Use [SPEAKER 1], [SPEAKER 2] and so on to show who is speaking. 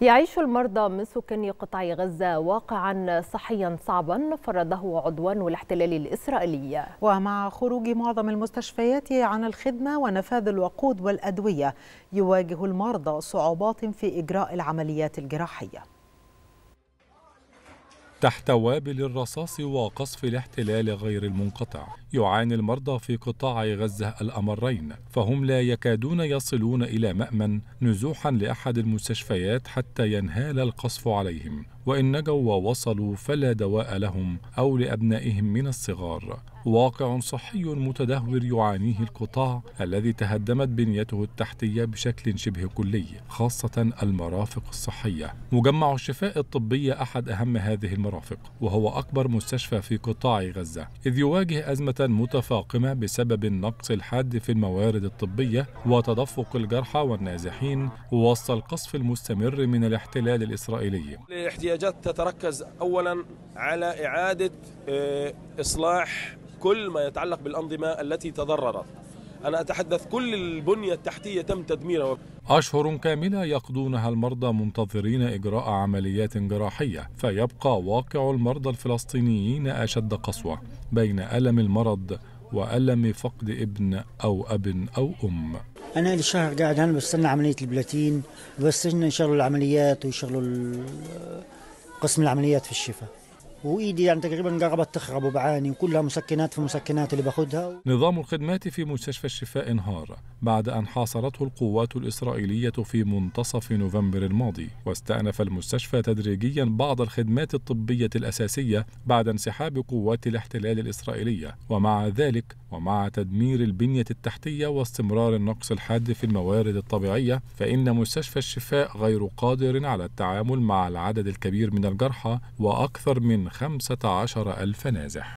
[SPEAKER 1] يعيش المرضى من سكان قطاع غزة واقعا صحيا صعبا فرضه عدوان الاحتلال الإسرائيلي ومع خروج معظم المستشفيات عن الخدمة ونفاذ الوقود والأدوية يواجه المرضى صعوبات في إجراء العمليات الجراحية
[SPEAKER 2] تحت وابل الرصاص وقصف الاحتلال غير المنقطع يعاني المرضى في قطاع غزة الأمرين فهم لا يكادون يصلون إلى مأمن نزوحا لأحد المستشفيات حتى ينهال القصف عليهم وإن نجوا ووصلوا فلا دواء لهم أو لأبنائهم من الصغار واقع صحي متدهور يعانيه القطاع الذي تهدمت بنيته التحتية بشكل شبه كلي خاصة المرافق الصحية مجمع الشفاء الطبي أحد أهم هذه المرافق وهو أكبر مستشفى في قطاع غزة إذ يواجه أزمة متفاقمة بسبب النقص الحاد في الموارد الطبية وتدفق الجرحى والنازحين وسط القصف المستمر من الاحتلال الإسرائيلي
[SPEAKER 1] الاحتياجات تتركز أولا على إعادة آه، إصلاح كل ما يتعلق بالأنظمة التي تضررت أنا أتحدث كل البنية التحتية تم تدميرها
[SPEAKER 2] أشهر كاملة يقضونها المرضى منتظرين إجراء عمليات جراحية فيبقى واقع المرضى الفلسطينيين أشد قسوة بين ألم المرض وألم فقد ابن أو أب أو أم
[SPEAKER 3] أنا لي شهر قاعد هنا بستنى عملية البلاتين بستنى يشغلوا العمليات ويشغلوا قسم العمليات في الشفاء وايدي يعني تقريبا قربت تخرب وبعاني وكلها مسكنات في مسكنات اللي باخذها
[SPEAKER 2] نظام الخدمات في مستشفى الشفاء انهار بعد ان حاصرته القوات الاسرائيليه في منتصف نوفمبر الماضي واستانف المستشفى تدريجيا بعض الخدمات الطبيه الاساسيه بعد انسحاب قوات الاحتلال الاسرائيليه ومع ذلك ومع تدمير البنيه التحتيه واستمرار النقص الحاد في الموارد الطبيعيه فان مستشفى الشفاء غير قادر على التعامل مع العدد الكبير من الجرحى واكثر من خمسة عشر ألف نازح